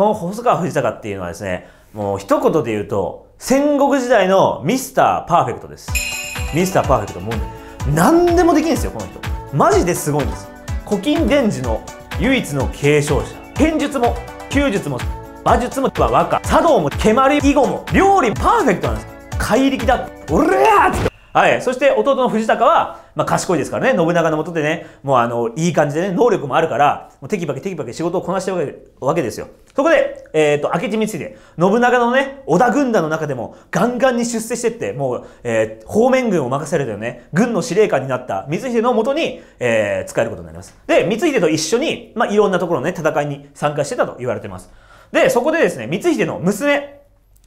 この細川藤坂っていうのはですね、もう一言で言うと、戦国時代のミスターパーフェクトです。ミスターパーフェクト、もう何でもできるんですよ、この人。マジですごいんです。古今伝授の唯一の継承者。剣術も、弓術も、馬術も、和歌、茶道も、蹴鞠、囲碁も、料理パーフェクトなんです。怪力だって、おれやーってはい。そして弟の藤高は、まあ、賢いですからね、信長のもとでね、もうあの、いい感じでね、能力もあるから、もうテキパキテキパキ仕事をこなしてるわけですよ。そこで、えっ、ー、と、明智光秀、信長のね、織田軍団の中でも、ガンガンに出世してって、もう、えー、方面軍を任されたよね、軍の司令官になった光秀のもとに、えー、使えることになります。で、光秀と一緒に、まあ、いろんなところのね、戦いに参加してたと言われてます。で、そこでですね、光秀の娘、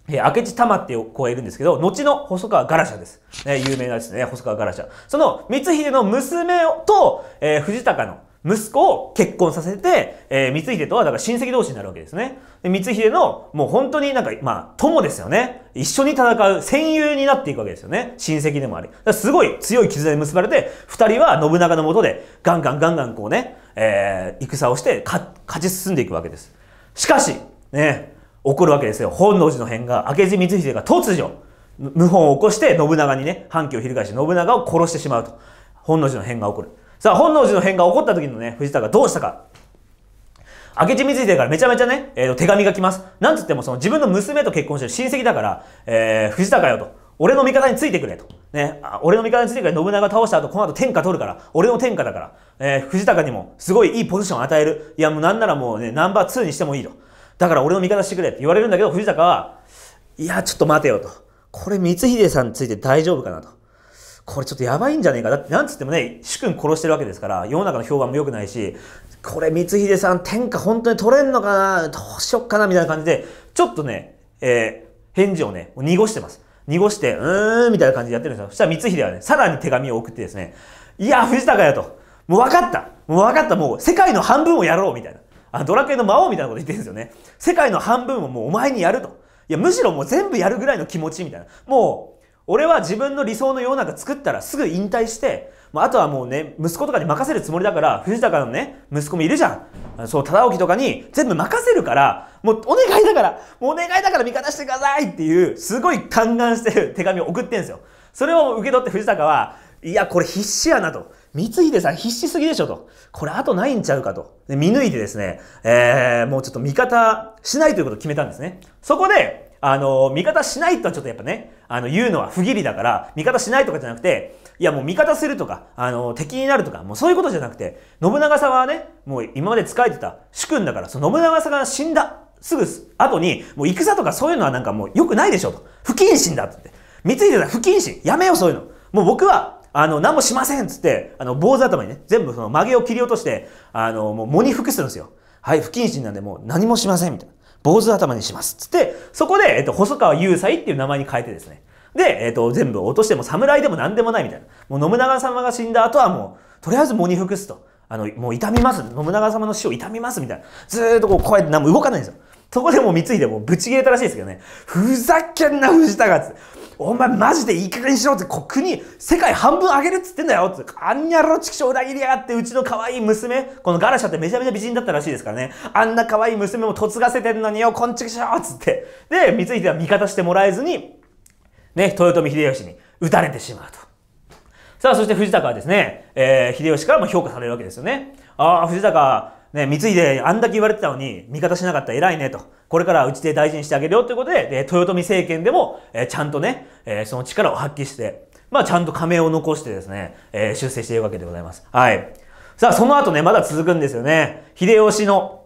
えー、明智玉っていう子がいるんですけど、後の細川ガラシャです。ね、有名なですね、細川ガラシャ。その、光秀の娘と、えー、藤高の息子を結婚させて、えー、光秀とはだから親戚同士になるわけですね。で光秀の、もう本当になんか、まあ、友ですよね。一緒に戦う戦友になっていくわけですよね。親戚でもあり。すごい強い絆で結ばれて、二人は信長のもとで、ガンガンガンガンこうね、えー、戦をして、勝ち進んでいくわけです。しかし、ね、起こるわけですよ。本能寺の変が、明智光秀が突如、謀反を起こして信長にね、反旗を翻して信長を殺してしまうと。本能寺の変が起こる。さあ、本能寺の変が起こった時のね、藤田がどうしたか。明智光秀からめちゃめちゃね、えー、手紙が来ます。なんつってもその自分の娘と結婚してる親戚だから、えー、藤田かよと。俺の味方についてくれと。ね、俺の味方についてくれ。信長倒した後、この後天下取るから。俺の天下だから。えー、藤高にも、すごいいいポジションを与える。いや、もうなんならもうね、ナンバー2にしてもいいと。だから俺の味方してくれって言われるんだけど、藤坂は、いや、ちょっと待てよと。これ光秀さんについて大丈夫かなと。これちょっとやばいんじゃねえか。だってなんつってもね、主君殺してるわけですから、世の中の評判も良くないし、これ光秀さん天下本当に取れんのかなどうしよっかなみたいな感じで、ちょっとね、えー、返事をね、濁してます。濁して、うーん、みたいな感じでやってるんですよ。そしたら光秀はね、さらに手紙を送ってですね、いや、藤高やと。もう分かったもう分かったもう世界の半分をやろうみたいな。あドラクエの魔王みたいなこと言ってるんですよね。世界の半分をもうお前にやると。いや、むしろもう全部やるぐらいの気持ちみたいな。もう、俺は自分の理想の世の中作ったらすぐ引退して、まあ、あとはもうね、息子とかに任せるつもりだから、藤高のね、息子もいるじゃん。そう、忠興とかに全部任せるから、もうお願いだから、もうお願いだから味方してくださいっていう、すごい嘆願してる手紙を送ってんですよ。それを受け取って藤高は、いや、これ必死やなと。三井でさん必死すぎでしょと。これ後ないんちゃうかと。で見抜いてですね、えー、もうちょっと味方しないということを決めたんですね。そこで、あの、味方しないとはちょっとやっぱね、あの、言うのは不義理だから、味方しないとかじゃなくて、いやもう味方するとか、あの、敵になるとか、もうそういうことじゃなくて、信長様はね、もう今まで仕えてた主君だから、その信長様が死んだ、すぐ後に、もう戦とかそういうのはなんかもう良くないでしょと。不謹慎だって。三井でさん不謹慎。やめよそういうの。もう僕はあの、何もしませんっつって、あの、坊主頭にね、全部その曲げを切り落として、あの、もう喪に服するんですよ。はい、不謹慎なんでもう何もしませんみたいな。坊主頭にします。つって、そこで、えっと、細川雄斎っていう名前に変えてですね。で、えっと、全部落としても侍でも何でもないみたいな。もう信長様が死んだ後はもう、とりあえず喪に服すと。あの、もう痛みます。信長様の死を痛みますみたいな。ずーっとこう、こうやって何も動かないんですよ。そこでもう三井でもぶち切れたらしいですけどね。ふざけんな、藤田がつって。お前マジでいい加減にしろって国世界半分あげるっつってんだよってあんにゃろ畜生裏切りやがってうちの可愛い娘このガラシャってめちゃめちゃ美人だったらしいですからねあんな可愛い娘も嫁がせてんのによこんちくしょっつってで光秀は味方してもらえずにね豊臣秀吉に撃たれてしまうとさあそして藤高はですね、えー、秀吉からも評価されるわけですよねああ藤高ね、三井であんだけ言われてたのに、味方しなかったら偉いねと。これからうちで大事にしてあげるよということで、で豊臣政権でも、えちゃんとね、えその力を発揮して、まあちゃんと仮名を残してですね、え出世しているわけでございます。はい。さあ、その後ね、まだ続くんですよね。秀吉の、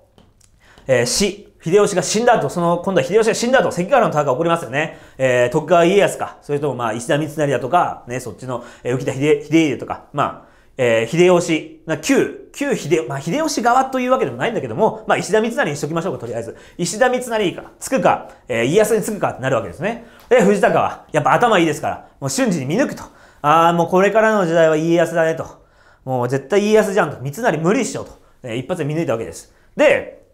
えー、死。秀吉が死んだ後、その、今度は秀吉が死んだ後、関ヶ原の戦いが起こりますよね。えー、徳川家康か、それともまあ、石田三成だとか、ね、そっちの、えー、浮田秀秀家とか、まあ、えー、秀吉、な旧、旧秀、まあ、秀吉側というわけでもないんだけども、まあ、石田三成にしときましょうか、とりあえず。石田三成いいか、つくか、えー、家康につくかってなるわけですね。で、藤高は、やっぱ頭いいですから、もう瞬時に見抜くと。ああ、もうこれからの時代は家康だねと。もう絶対家康じゃんと。三成無理っしょと。えー、一発で見抜いたわけです。で、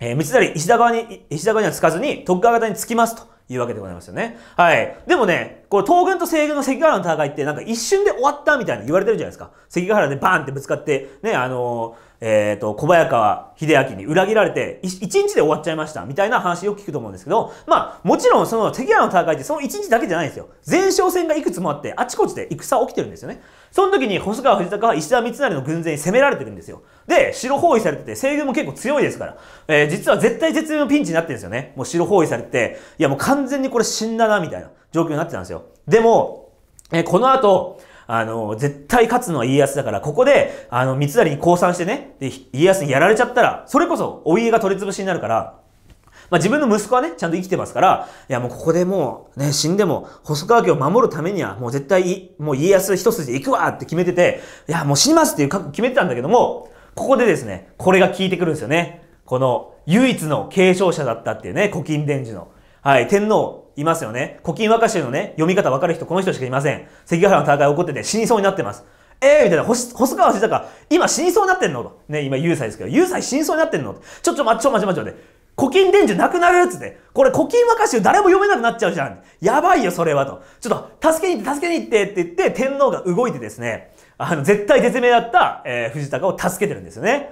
えー、三成、石田側に、石田側にはつかずに、徳川方につきますと。いうわけでございますよね。はい。でもね、これ東軍と西軍の関ヶ原の戦いってなんか一瞬で終わったみたいに言われてるじゃないですか。関ヶ原でバーンってぶつかって、ね、あのーえっ、ー、と、小早川秀明に裏切られて、一日で終わっちゃいました、みたいな話を聞くと思うんですけど、まあ、もちろんその関ヶ原の戦いってその一日だけじゃないんですよ。前哨戦がいくつもあって、あちこちで戦起きてるんですよね。その時に細川藤孝は石田三成の軍勢に攻められてるんですよ。で、城包囲されてて、西軍も結構強いですから、えー、実は絶対絶命のピンチになってるんですよね。もう城包囲されて、いやもう完全にこれ死んだな、みたいな状況になってたんですよ。でも、えー、この後、あの、絶対勝つのは家康だから、ここで、あの、三成に降参してね、で、家康にやられちゃったら、それこそ、お家が取り潰しになるから、まあ、自分の息子はね、ちゃんと生きてますから、いや、もうここでもう、ね、死んでも、細川家を守るためには、もう絶対、もう家康一筋で行くわって決めてて、いや、もう死にますっていう覚悟決めてたんだけども、ここでですね、これが効いてくるんですよね。この、唯一の継承者だったっていうね、古今伝授の。はい、天皇、いますよね。古今和歌集のね、読み方わかる人、この人しかいません。関ヶ原の戦い起こってて死にそうになってます。えー、みたいな、細川藤孝、今死にそうになってんのと。ね、今、優才ですけど、優才死にそうになってんのちょ、ちょ、待ち、ょ、待ち、待ち、待っ古今伝授なくなるっつって。これ古今和歌集誰も読めなくなっちゃうじゃん。やばいよ、それはと。ちょっと、助けに行って、助けに行ってって言って、天皇が動いてですね、あの、絶対絶命だった、えー、藤孝を助けてるんですよね。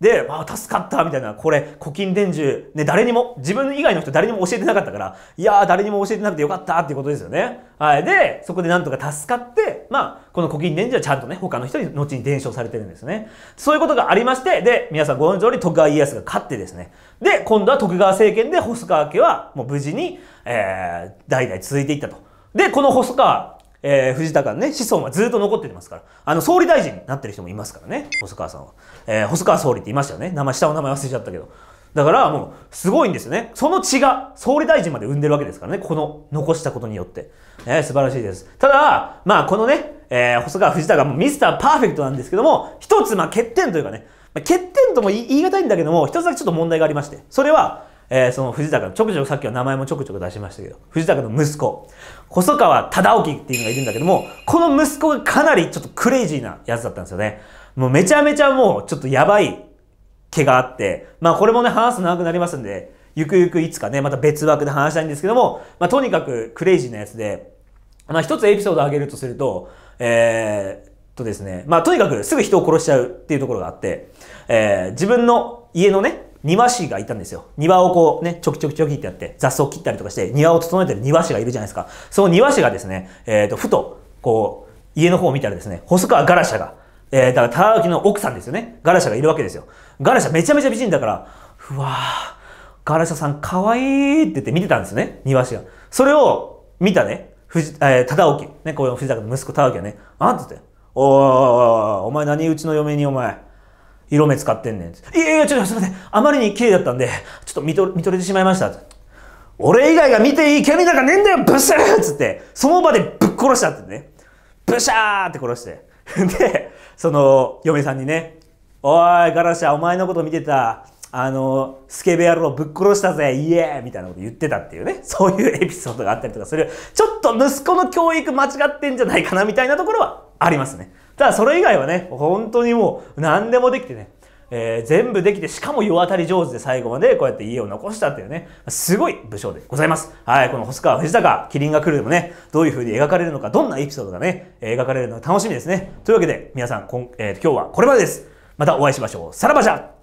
で、まあ、助かったみたいな、これ、古今伝授、ね、誰にも、自分以外の人誰にも教えてなかったから、いやー、誰にも教えてなくてよかったっていうことですよね。はい。で、そこでなんとか助かって、まあ、この古今伝授はちゃんとね、他の人に後に伝承されてるんですね。そういうことがありまして、で、皆さんご存知通り徳川家康が勝ってですね。で、今度は徳川政権で細川家はもう無事に、えー、代々続いていったと。で、この細川えー、藤高のね、子孫はずっと残ってますから。あの、総理大臣になってる人もいますからね、細川さんは。えー、細川総理っていましたよね。名前、下の名前忘れちゃったけど。だからもう、すごいんですよね。その血が総理大臣まで生んでるわけですからね。この残したことによって。えー、素晴らしいです。ただ、まあこのね、えー、細川藤田がもうミスターパーフェクトなんですけども、一つまあ欠点というかね、まあ、欠点とも言い難いんだけども、一つだけちょっと問題がありまして、それは、えー、その藤田の、ちょくちょくさっきは名前もちょくちょく出しましたけど、藤家の息子、細川忠興っていうのがいるんだけども、この息子がかなりちょっとクレイジーなやつだったんですよね。もうめちゃめちゃもうちょっとやばい毛があって、まあこれもね話す長くなりますんで、ゆくゆくいつかね、また別枠で話したいんですけども、まあとにかくクレイジーなやつで、まあ一つエピソードをげるとすると、えー、とですね、まあとにかくすぐ人を殺しちゃうっていうところがあって、えー、自分の家のね、庭師がいたんですよ。庭をこうね、ちょきちょきちょきってやって、雑草を切ったりとかして、庭を整えてる庭師がいるじゃないですか。その庭師がですね、えっ、ー、と、ふと、こう、家の方を見たらですね、細川ガラシャが、えー、だから、田脇の奥さんですよね。ガラシャがいるわけですよ。ガラシャめちゃめちゃ美人だから、うわぁ、ガラシャさんかわいいって言って見てたんですよね、庭師が。それを見たね、藤、えー、忠沖、ね、こういう藤坂の息子忠沖はね、あんつって、おーお前何うちの嫁にお前、色目使ってんねん。いやいや、ちょっとすいません。あまりに綺麗だったんで、ちょっと見と見とれてしまいました。俺以外が見ていい権利なんかねえんだよぶっしゃーっつって、その場でぶっ殺したってね。ぶしゃーって殺して。で、その、嫁さんにね、おい、ガラシャ、お前のこと見てた、あの、スケベ野郎ぶっ殺したぜ、イエーみたいなこと言ってたっていうね、そういうエピソードがあったりとかする、ちょっと息子の教育間違ってんじゃないかなみたいなところはありますね。ただそれ以外はね、本当にもう何でもできてね、えー、全部できて、しかも世当たり上手で最後までこうやって家を残したっていうね、すごい武将でございます。はい、この細川藤高、麒麟が来るでもね、どういう風に描かれるのか、どんなエピソードがね、描かれるのか楽しみですね。というわけで、皆さん、こんえー、今日はこれまでです。またお会いしましょう。さらばじゃ